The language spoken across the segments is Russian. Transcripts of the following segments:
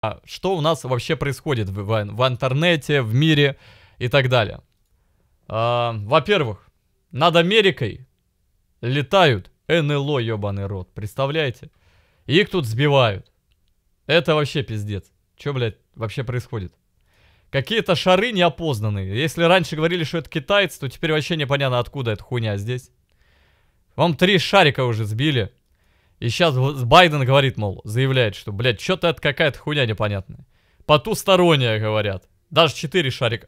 А что у нас вообще происходит в, в, в интернете, в мире и так далее. А, во-первых, над Америкой летают НЛО, ебаный рот, представляете? Их тут сбивают. Это вообще пиздец. Чё, блядь, вообще происходит? Какие-то шары неопознанные. Если раньше говорили, что это китайцы, то теперь вообще непонятно, откуда эта хуйня здесь. Вам три шарика уже сбили. И сейчас Байден говорит, мол, заявляет, что, блядь, что-то это какая-то хуйня непонятная. Потусторонняя, говорят. Даже четыре шарика.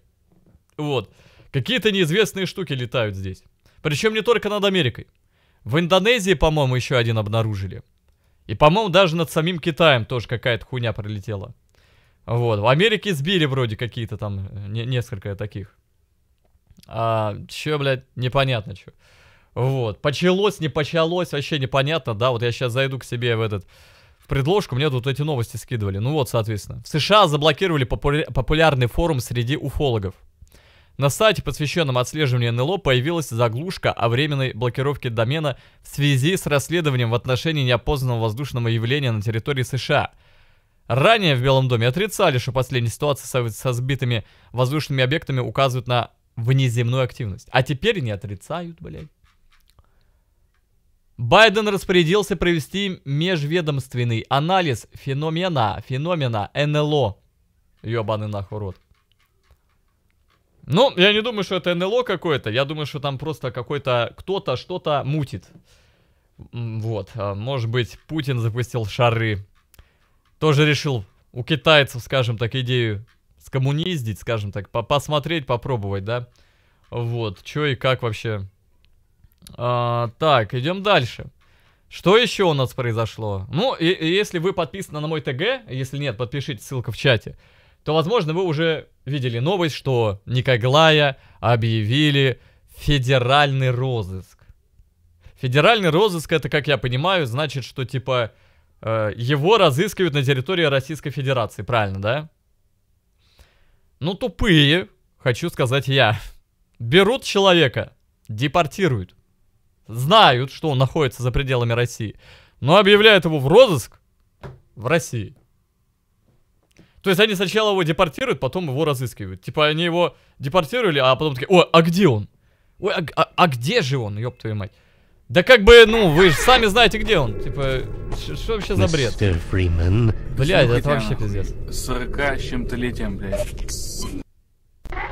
Вот. Какие-то неизвестные штуки летают здесь. Причем не только над Америкой. В Индонезии, по-моему, еще один обнаружили. И, по-моему, даже над самим Китаем тоже какая-то хуйня пролетела. Вот. В Америке сбили вроде какие-то там э, не несколько таких. А, чё, блядь, непонятно что. Вот, почалось, не почалось, вообще непонятно, да, вот я сейчас зайду к себе в этот, в предложку, мне тут эти новости скидывали, ну вот, соответственно. В США заблокировали популя популярный форум среди уфологов. На сайте, посвященном отслеживанию НЛО, появилась заглушка о временной блокировке домена в связи с расследованием в отношении неопознанного воздушного явления на территории США. Ранее в Белом доме отрицали, что последняя ситуация со, со сбитыми воздушными объектами указывает на внеземную активность. А теперь не отрицают, блядь. Байден распорядился провести межведомственный анализ феномена, феномена НЛО. Ёбаный нахуй рот. Ну, я не думаю, что это НЛО какое-то. Я думаю, что там просто какой-то кто-то что-то мутит. Вот, а, может быть, Путин запустил шары. Тоже решил у китайцев, скажем так, идею скоммуниздить, скажем так, по посмотреть, попробовать, да? Вот, чё и как вообще а, так, идем дальше. Что еще у нас произошло? Ну, и, и если вы подписаны на мой ТГ, если нет, подпишите, ссылка в чате, то, возможно, вы уже видели новость, что Никоглая объявили федеральный розыск. Федеральный розыск, это, как я понимаю, значит, что, типа, э, его разыскивают на территории Российской Федерации, правильно, да? Ну, тупые, хочу сказать я. Берут человека, депортируют знают, что он находится за пределами России, но объявляют его в розыск в России. То есть они сначала его депортируют, потом его разыскивают. Типа они его депортировали, а потом такие, о, а где он? Ой, а, а, а где же он, ёб твою мать? Да как бы, ну, вы же сами знаете, где он. Типа, что вообще за бред? Блядь, это вообще пиздец. 40 с чем-то летим, блядь.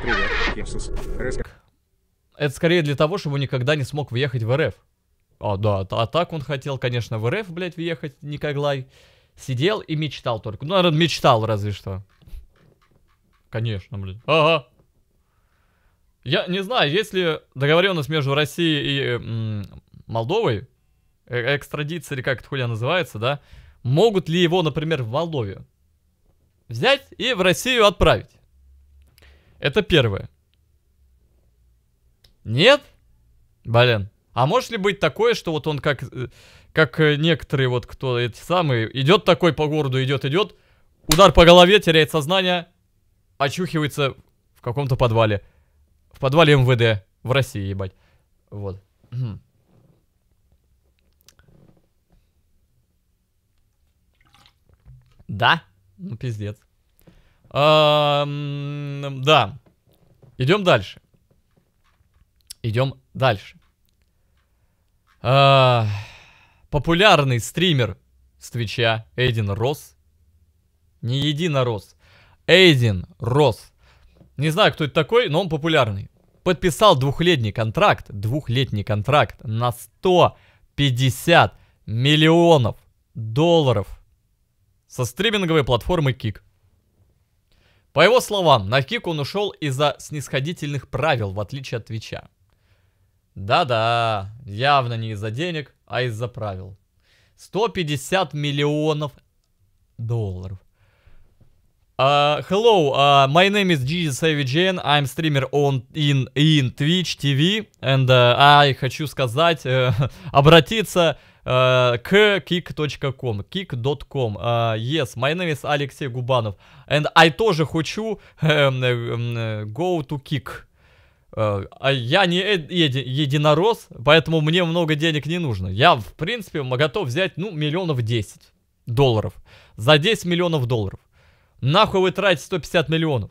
Привет, Иисус. Раска... Это скорее для того, чтобы он никогда не смог въехать в РФ. А, да, а, а так он хотел, конечно, в РФ, блядь, въехать, Никоглай. Сидел и мечтал только. Ну, наверное, мечтал разве что. Конечно, блядь. Ага. Я не знаю, есть ли договоренность между Россией и э, м, Молдовой, э, экстрадиция или как это хуйня называется, да, могут ли его, например, в Молдове взять и в Россию отправить? Это первое. Нет? Блин. А может ли быть такое, что вот он как, э, как э, некоторые вот кто эти самые, идет такой по городу, идет, идет, удар по голове, теряет сознание, очухивается в каком-то подвале. В подвале МВД. В России, ебать. Вот. Да? Ну, пиздец. да. Идем дальше. Идем дальше. А, популярный стример с Твича Эйдин Рос. Не единорос. Эйдин Рос. Не знаю, кто это такой, но он популярный. Подписал двухлетний контракт, двухлетний контракт на 150 миллионов долларов со стриминговой платформы Кик. По его словам, на Кик он ушел из-за снисходительных правил, в отличие от Твича. Да-да, явно не из-за денег, а из-за правил. 150 миллионов долларов. Uh, hello, uh, my name is Gigi Savage I'm streamer on in, in Twitch TV, and uh, I хочу сказать, uh, обратиться uh, к kick.com, kick.com. Uh, yes, my name is Алексей Губанов, and I тоже хочу uh, go to kick. Э, а я не э, еди единорос, поэтому мне много денег не нужно. Я, в принципе, готов взять, ну, миллионов 10 долларов. За 10 миллионов долларов. Нахуй вы тратите 150 миллионов?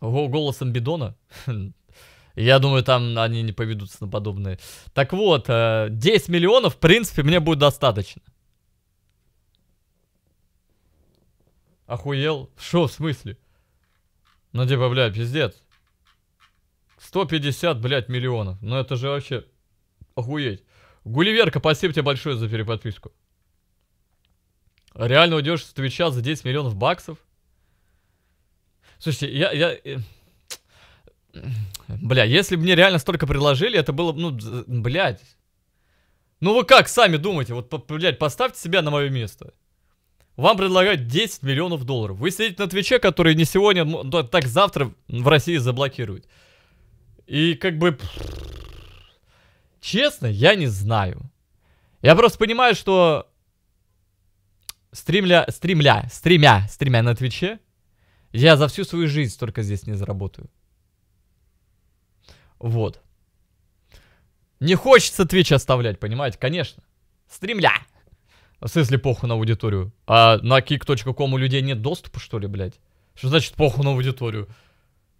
Ого, голосом Бидона? Я думаю, там они не поведутся на подобные. Так вот, 10 э, миллионов, в принципе, мне будет достаточно. Охуел? Что, в смысле? Ну, типа, бля, пиздец. 150, блядь, миллионов. Ну это же вообще охуеть. Гулливерка, спасибо тебе большое за переподписку. Реально уйдешь с Твича за 10 миллионов баксов? Слушайте, я... я... Э, бля, если бы мне реально столько предложили, это было, ну, блядь. Ну вы как сами думаете? Вот, блядь, поставьте себя на мое место. Вам предлагают 10 миллионов долларов. Вы сидите на Твиче, который не сегодня, так завтра в России заблокируют. И как бы... Честно, я не знаю. Я просто понимаю, что... Стримля... Стримля... Стримя... Стримя на Твиче. Я за всю свою жизнь столько здесь не заработаю. Вот. Не хочется Твич оставлять, понимаете? Конечно. Стримля. В смысле похуй на аудиторию? А на kick.com у людей нет доступа, что ли, блядь? Что значит похуй на аудиторию?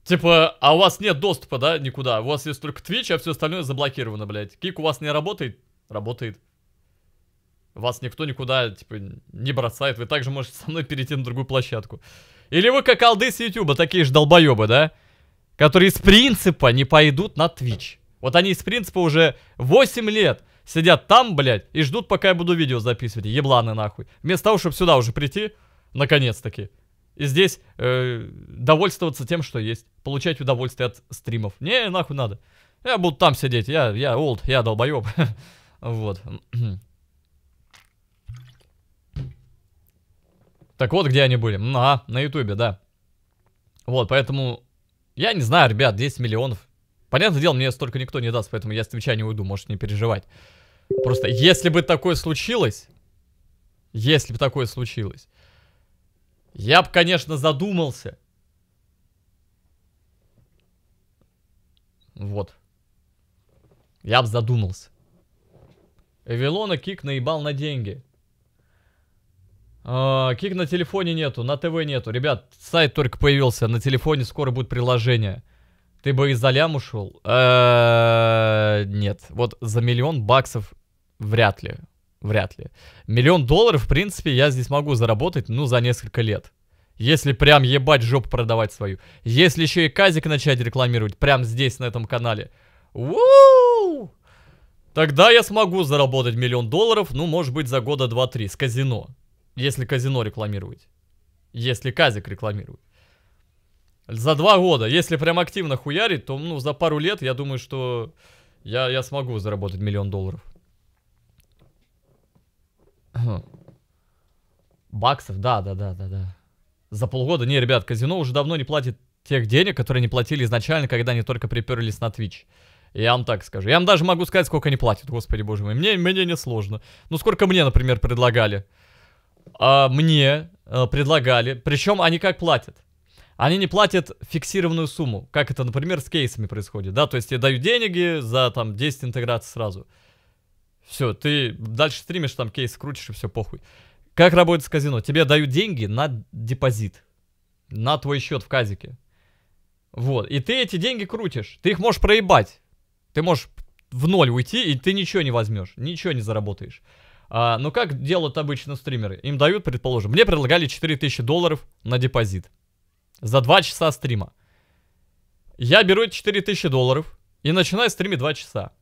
Типа, а у вас нет доступа, да, никуда? У вас есть только Twitch, а все остальное заблокировано, блядь. Кик у вас не работает? Работает. Вас никто никуда, типа, не бросает. Вы также можете со мной перейти на другую площадку. Или вы, как алды с Ютуба, такие же долбоебы, да? Которые из принципа не пойдут на Twitch. Вот они из принципа уже 8 лет сидят там, блядь, и ждут, пока я буду видео записывать. Ебланы, нахуй. Вместо того, чтобы сюда уже прийти, наконец-таки. И здесь э, довольствоваться тем, что есть. Получать удовольствие от стримов. Не, нахуй надо. Я буду там сидеть. Я, я олд, я долбоеб. Вот. Так вот, где они были. На, на ютубе, да. Вот, поэтому... Я не знаю, ребят, 10 миллионов. Понятное дело, мне столько никто не даст, поэтому я с Твича не уйду, можете не переживать. Просто, если бы такое случилось... Если бы такое случилось... Я б, конечно, задумался. Вот. Я б задумался. Эвилона кик наебал на деньги. А, кик на телефоне нету, на ТВ нету. Ребят, сайт только появился, на телефоне скоро будет приложение. Ты бы из-за лям ушел? Э -э нет. Вот за миллион баксов вряд ли вряд ли. Миллион долларов, в принципе, я здесь могу заработать, ну, за несколько лет. Если прям ебать жопу продавать свою. Если еще и Казик начать рекламировать, прям здесь, на этом канале. Уу! Тогда я смогу заработать миллион долларов, ну, может быть, за года 2-3 с казино. Если казино рекламировать. Если Казик рекламирует. За два года. Если прям активно хуярить, то, ну, за пару лет, я думаю, что я, я смогу заработать миллион долларов. Баксов, да, да, да, да, да. За полгода, не, ребят, казино уже давно не платит тех денег, которые не платили изначально, когда они только приперлись на Twitch. Я вам так скажу. Я вам даже могу сказать, сколько они платят, господи боже мой. Мне, мне не сложно. Ну, сколько мне, например, предлагали? А, мне а, предлагали. Причем они как платят? Они не платят фиксированную сумму, как это, например, с кейсами происходит, да? То есть я даю деньги за, там, 10 интеграций сразу. Все, ты дальше стримишь, там кейс крутишь и все, похуй. Как работает с казино? Тебе дают деньги на депозит. На твой счет в казике. Вот. И ты эти деньги крутишь. Ты их можешь проебать. Ты можешь в ноль уйти, и ты ничего не возьмешь. Ничего не заработаешь. А, но как делают обычно стримеры? Им дают, предположим, мне предлагали 4000 долларов на депозит. За 2 часа стрима. Я беру эти 4000 долларов и начинаю стримить 2 часа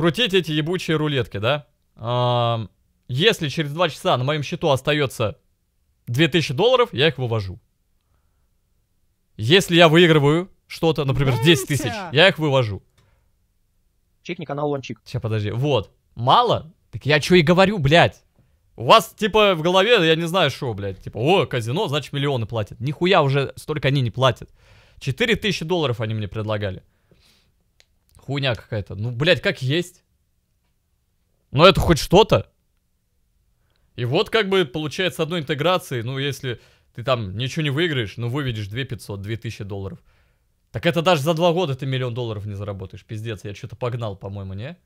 крутить эти ебучие рулетки, да? А, если через 2 часа на моем счету остается 2000 долларов, я их вывожу. Если я выигрываю что-то, например, 10 тысяч, я их вывожу. Чикни каналончик. Сейчас, подожди. Вот. Мало? Так я что и говорю, блядь. У вас, типа, в голове, я не знаю, что, блядь. Типа, о, казино, значит, миллионы платят. Нихуя уже столько они не платят. тысячи долларов они мне предлагали. Хуйня какая-то. Ну, блядь, как есть. Но это хоть что-то. И вот как бы получается одной интеграции, ну, если ты там ничего не выиграешь, но выведешь ну, выведешь 2500, тысячи долларов. Так это даже за два года ты миллион долларов не заработаешь. Пиздец, я что-то погнал, по-моему, не?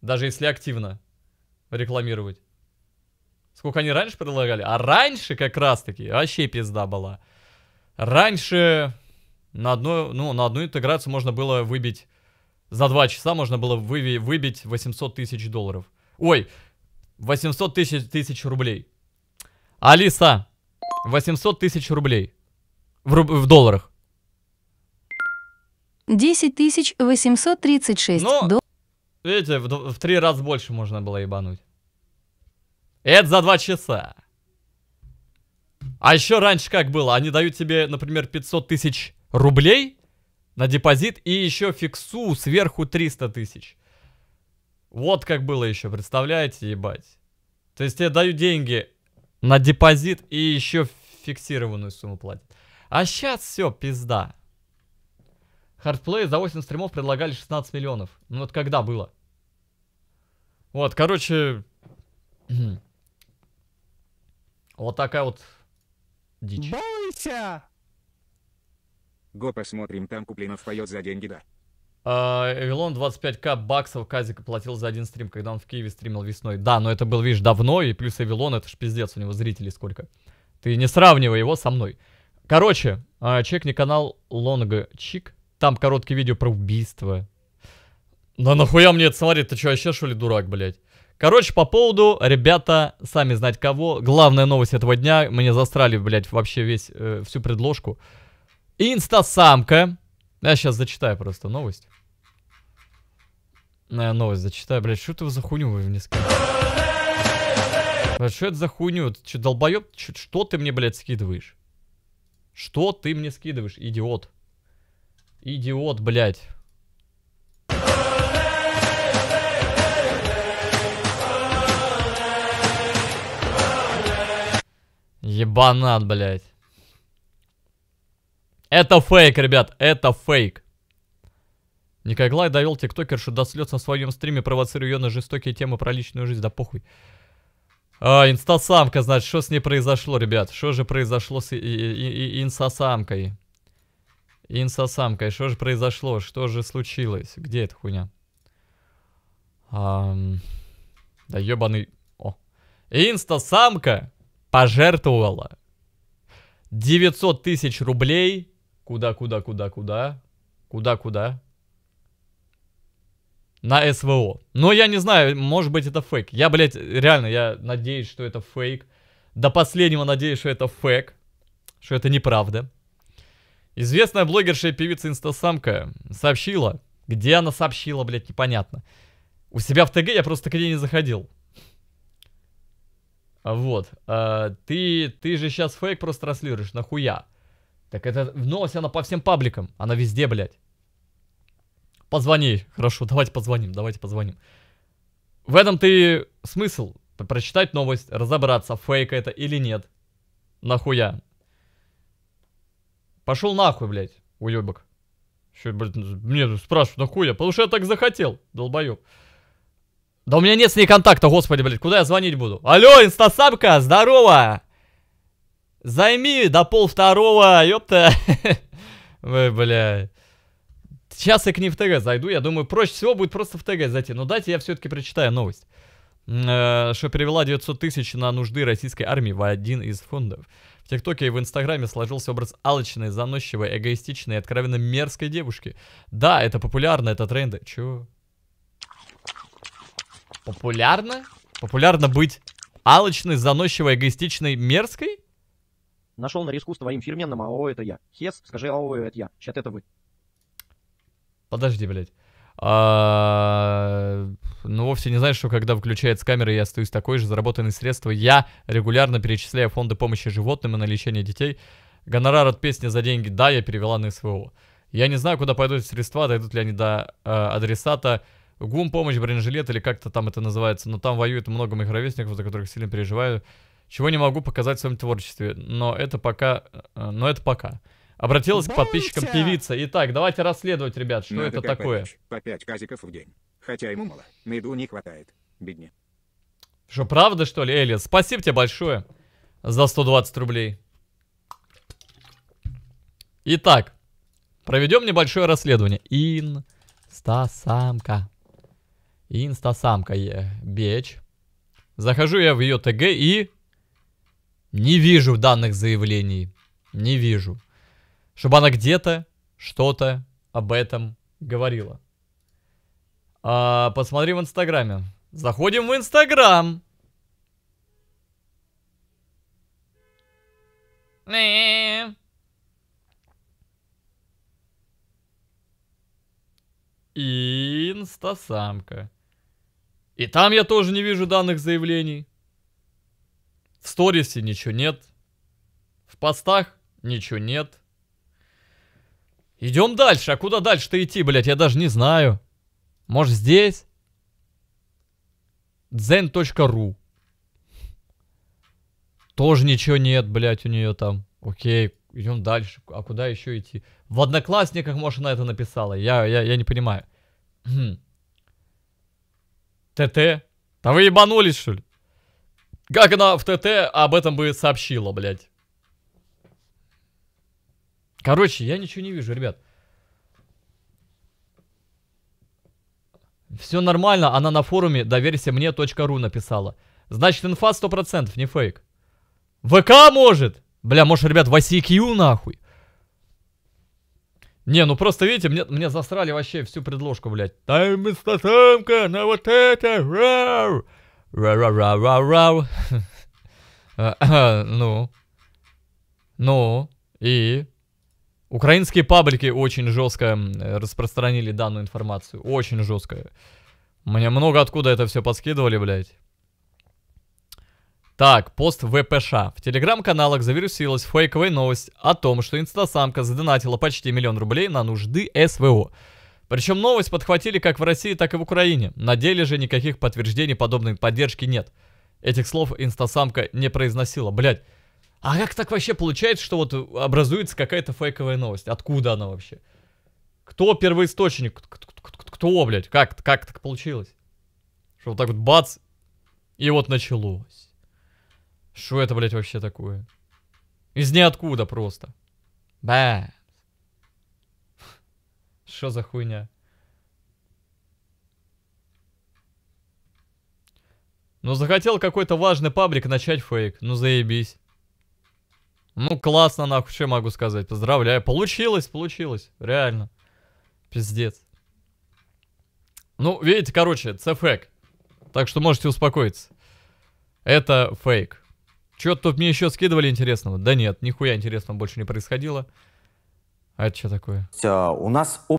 Даже если активно рекламировать. Сколько они раньше предлагали? А раньше как раз-таки вообще пизда была. Раньше на одну, ну, на одну интеграцию можно было выбить за два часа можно было вы, выбить 800 тысяч долларов. Ой, 800 тысяч, тысяч рублей. Алиса, 800 тысяч рублей в, руб, в долларах. 10 тысяч 836 ну, долларов. Видите, в, в три раза больше можно было ебануть. Это за два часа. А еще раньше как было? Они дают тебе, например, 500 тысяч рублей на депозит и еще фиксу сверху 300 тысяч. Вот как было еще, представляете, ебать. То есть я даю деньги на депозит и еще фиксированную сумму платят. А сейчас все, пизда. Хардплей за 8 стримов предлагали 16 миллионов. Ну вот когда было? Вот, короче... вот такая вот дичь. Бойся! Го посмотрим, там Куплинов поет за деньги, да. А, Эвилон 25к баксов Казик платил за один стрим, когда он в Киеве стримил весной. Да, но это был, видишь, давно, и плюс Эвилон, это ж пиздец, у него зрителей сколько. Ты не сравнивай его со мной. Короче, а, чек не канал Лонга Чик. Там короткие видео про убийство. Да нахуя мне это смотреть? Ты что, вообще что ли дурак, блядь? Короче, по поводу, ребята, сами знать кого. Главная новость этого дня. Мне застрали, блядь, вообще весь, э, всю предложку. Инстасамка. Я сейчас зачитаю просто новость. Ну, я новость зачитаю. Блять, что это за хуйню вы мне сказали? что это за хуйню? Ты что, долбоеб? Что ты мне, блядь, скидываешь? Что ты мне скидываешь, идиот? Идиот, блядь. Ебанат, блядь. Это фейк, ребят, это фейк. Николай довел тиктокершу до слез на своем стриме, провоцируя ее на жестокие темы про личную жизнь. Да похуй. А, инстасамка, значит, что с ней произошло, ребят? Что же произошло с инстасамкой? Инстасамкой, что же произошло? Что же случилось? Где эта хуйня? Ам... Да ебаный... О. Инстасамка пожертвовала 900 тысяч рублей Куда, куда, куда, куда? Куда, куда? На СВО. Но я не знаю, может быть это фейк. Я, блядь, реально, я надеюсь, что это фейк. До последнего надеюсь, что это фейк. Что это неправда. Известная блогерша и певица Инстасамка сообщила. Где она сообщила, блядь, непонятно. У себя в ТГ я просто к ней не заходил. Вот. А, ты, ты же сейчас фейк просто транслируешь, нахуя? Так это новость, она по всем пабликам. Она везде, блядь. Позвони. Хорошо, давайте позвоним, давайте позвоним. В этом ты смысл. Прочитать новость, разобраться, фейк это или нет. Нахуя. Пошел нахуй, блядь, уебок. Что, блядь, ну, мне спрашивают, нахуя? Потому что я так захотел, долбоеб. Да у меня нет с ней контакта, господи, блядь, куда я звонить буду? Алло, инстасамка, здорово! Займи до пол второго, ёпта. Вы, бля. Сейчас я к ним в ТГ зайду, я думаю, проще всего будет просто в ТГ зайти. Но дайте я все-таки прочитаю новость. Э, что привела 900 тысяч на нужды российской армии в один из фондов. В ТикТоке и в Инстаграме сложился образ алчной, заносчивой, эгоистичной и откровенно мерзкой девушки. Да, это популярно, это тренды. Чего? Популярно? Популярно быть алчной, заносчивой, эгоистичной, мерзкой? Нашел нарезку с твоим фирменным АО это я. Хес, скажи АО это я. Чат это вы. Подожди, блядь. А, ну, вовсе не знаешь, что когда включается камера, я остаюсь такой же, заработанные средства. Я регулярно перечисляю фонды помощи животным и на лечение детей. Гонорар от песни за деньги, да, я перевела на СВО. Я не знаю, куда пойдут средства, дойдут ли они до э, адресата. ГУМ, помощь, бронежилет или как-то там это называется. Но там воюет много моих ровесников, за которых сильно переживаю чего не могу показать в своем творчестве, но это пока... Э, но это пока. Обратилась Бомте! к подписчикам певица. Итак, давайте расследовать, ребят, что Надо ну, это такое. Пач, по пять казиков в день. Хотя ему мало, на еду не хватает. Бедни. Что, правда, что ли, Элис? Спасибо тебе большое за 120 рублей. Итак, проведем небольшое расследование. Инстасамка. Инстасамка, бич. Захожу я в ее ТГ и не вижу данных заявлений. Не вижу. Чтобы она где-то что-то об этом говорила. А, посмотри в Инстаграме. Заходим в Инстаграм. Инстасамка. И там я тоже не вижу данных заявлений сторисе ничего нет. В постах ничего нет. Идем дальше. А куда дальше-то идти, блядь? Я даже не знаю. Может здесь? Zen.ru Тоже ничего нет, блядь, у нее там. Окей, идем дальше. А куда еще идти? В одноклассниках, может, она это написала. Я, я, я не понимаю. ТТ? Хм. Да вы ебанулись, что ли? Как она в ТТ об этом бы сообщила, блядь. Короче, я ничего не вижу, ребят. Все нормально, она на форуме доверься мне.ру написала. Значит, инфа 100%, не фейк. ВК может? Бля, может, ребят, в ICQ нахуй? Не, ну просто видите, мне, мне засрали вообще всю предложку, блядь. Там статамка на вот это, рау! ра ра ра ра ра Ну. Ну. И... Украинские паблики очень жестко распространили данную информацию. Очень жестко. Мне много откуда это все подскидывали, блядь. Так, пост ВПШ. В телеграм-каналах завирусилась фейковая новость о том, что инстасамка задонатила почти миллион рублей на нужды СВО. Причем новость подхватили как в России, так и в Украине. На деле же никаких подтверждений подобной поддержки нет. Этих слов инстасамка не произносила, блядь. А как так вообще получается, что вот образуется какая-то фейковая новость? Откуда она вообще? Кто первоисточник? Кто, блядь? Как, как так получилось? Что вот так вот бац, и вот началось. Что это, блядь, вообще такое? Из ниоткуда просто. Бэ. Что за хуйня? Ну захотел какой-то важный паблик начать фейк. Ну заебись. Ну классно нахуй, что могу сказать. Поздравляю. Получилось, получилось. Реально. Пиздец. Ну, видите, короче, это фейк. Так что можете успокоиться. Это фейк. Что-то тут мне еще скидывали интересного. Да нет, нихуя интересного больше не происходило. А это что такое? Все, у нас